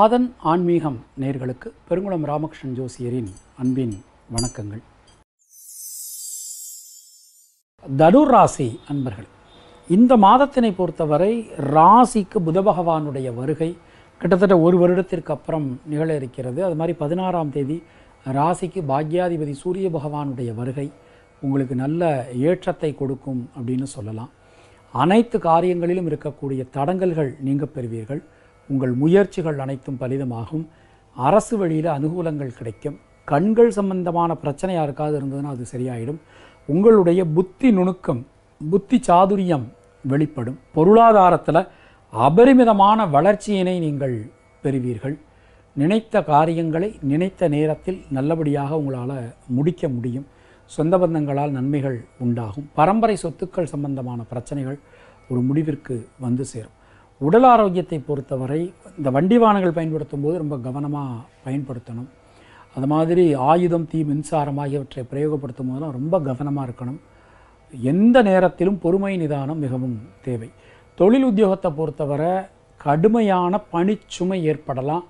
ஆதன் ஆன்மீகம் நேர்களுக்கு பெருங்குளம் ராமகிருஷ்ணன் ஜோசியரின் அன்பின் வணக்கங்கள் தனுர் ராசி அன்பர்கள் இந்த மாதத்தினை பொறுத்தவரை ராசிக்கு புத பகவானுடைய வருகை கிட்டத்தட்ட ஒரு வருடத்திற்கு அப்புறம் நிகழ இருக்கிறது அது மாதிரி பதினாறாம் தேதி ராசிக்கு பாக்யாதிபதி சூரிய பகவானுடைய வருகை உங்களுக்கு நல்ல ஏற்றத்தை கொடுக்கும் அப்படின்னு சொல்லலாம் அனைத்து காரியங்களிலும் இருக்கக்கூடிய தடங்கல்கள் நீங்க பெறுவீர்கள் உங்கள் முயற்சிகள் அனைத்தும் பலிதமாகும் அரசு வழியில் அனுகூலங்கள் கிடைக்கும் கண்கள் சம்பந்தமான பிரச்சனை யாருக்காவது இருந்ததுன்னா அது சரியாயிடும் உங்களுடைய புத்தி நுணுக்கம் புத்தி சாதுரியம் வெளிப்படும் பொருளாதாரத்தில் அபரிமிதமான வளர்ச்சியினை நீங்கள் பெறுவீர்கள் நினைத்த காரியங்களை நினைத்த நேரத்தில் நல்லபடியாக உங்களால் முடிக்க முடியும் சொந்த பந்தங்களால் நன்மைகள் உண்டாகும் பரம்பரை சொத்துக்கள் சம்பந்தமான பிரச்சனைகள் ஒரு முடிவிற்கு வந்து சேரும் உடல் ஆரோக்கியத்தை பொறுத்தவரை இந்த வண்டி வாகனங்கள் பயன்படுத்தும் போது ரொம்ப கவனமாக பயன்படுத்தணும் அது மாதிரி ஆயுதம் தீ மின்சாரம் ஆகியவற்றை பிரயோகப்படுத்தும் போதெல்லாம் ரொம்ப கவனமாக இருக்கணும் எந்த நேரத்திலும் பொறுமை நிதானம் மிகவும் தேவை தொழில் உத்தியோகத்தை பொறுத்தவரை கடுமையான பணிச்சுமை ஏற்படலாம்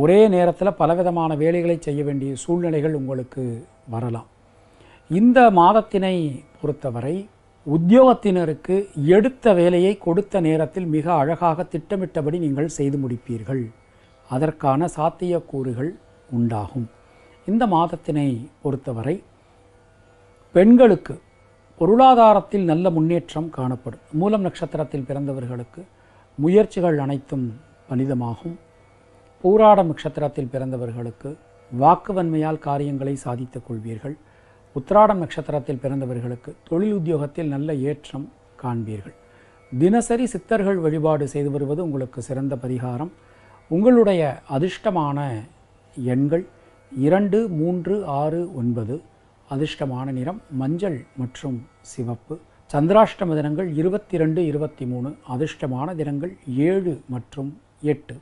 ஒரே நேரத்தில் பலவிதமான வேலைகளை செய்ய வேண்டிய சூழ்நிலைகள் உங்களுக்கு வரலாம் இந்த மாதத்தினை பொறுத்தவரை உத்தியோகத்தினருக்கு எடுத்த வேலையை கொடுத்த நேரத்தில் மிக அழகாக திட்டமிட்டபடி நீங்கள் செய்து முடிப்பீர்கள் அதற்கான சாத்தியக்கூறுகள் உண்டாகும் இந்த மாதத்தினை பொறுத்தவரை பெண்களுக்கு பொருளாதாரத்தில் நல்ல முன்னேற்றம் காணப்படும் மூலம் நட்சத்திரத்தில் பிறந்தவர்களுக்கு முயற்சிகள் அனைத்தும் பனிதமாகும் பூராட நட்சத்திரத்தில் பிறந்தவர்களுக்கு வாக்குவன்மையால் காரியங்களை சாதித்துக் கொள்வீர்கள் உத்திராடம் நட்சத்திரத்தில் பிறந்தவர்களுக்கு தொழில் உத்தியோகத்தில் நல்ல ஏற்றம் காண்பீர்கள் தினசரி சித்தர்கள் வழிபாடு செய்து வருவது உங்களுக்கு சிறந்த பரிகாரம் உங்களுடைய அதிர்ஷ்டமான எண்கள் இரண்டு மூன்று ஆறு ஒன்பது அதிர்ஷ்டமான நிறம் மஞ்சள் மற்றும் சிவப்பு சந்திராஷ்டம தினங்கள் இருபத்தி ரெண்டு இருபத்தி மூணு அதிர்ஷ்டமான தினங்கள் ஏழு மற்றும் எட்டு